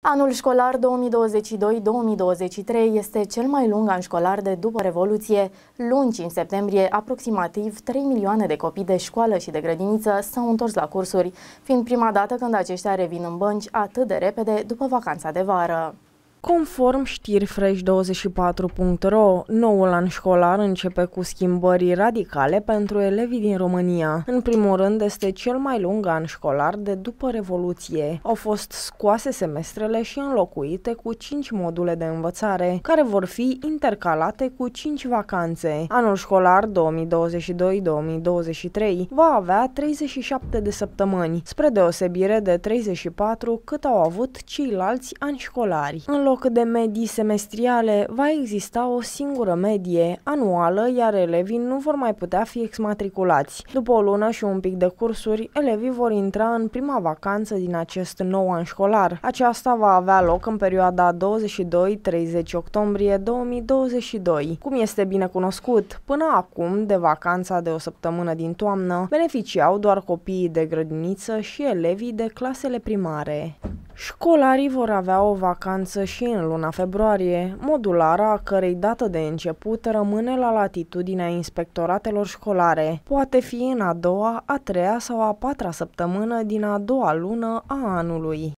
Anul școlar 2022-2023 este cel mai lung an școlar de după Revoluție. Lungi în septembrie, aproximativ 3 milioane de copii de școală și de grădiniță s-au întors la cursuri, fiind prima dată când aceștia revin în bănci atât de repede după vacanța de vară. Conform știrifresh24.ro, noul an școlar începe cu schimbări radicale pentru elevii din România. În primul rând, este cel mai lung an școlar de după Revoluție. Au fost scoase semestrele și înlocuite cu 5 module de învățare, care vor fi intercalate cu 5 vacanțe. Anul școlar 2022-2023 va avea 37 de săptămâni, spre deosebire de 34 cât au avut ceilalți ani școlari. În loc de medii semestriale, va exista o singură medie anuală, iar elevii nu vor mai putea fi exmatriculați. După o lună și un pic de cursuri, elevii vor intra în prima vacanță din acest nou an școlar. Aceasta va avea loc în perioada 22-30 octombrie 2022. Cum este bine cunoscut, până acum, de vacanța de o săptămână din toamnă, beneficiau doar copiii de grădiniță și elevii de clasele primare. Școlarii vor avea o vacanță și în luna februarie, modulara a cărei dată de început rămâne la latitudinea inspectoratelor școlare. Poate fi în a doua, a treia sau a patra săptămână din a doua lună a anului.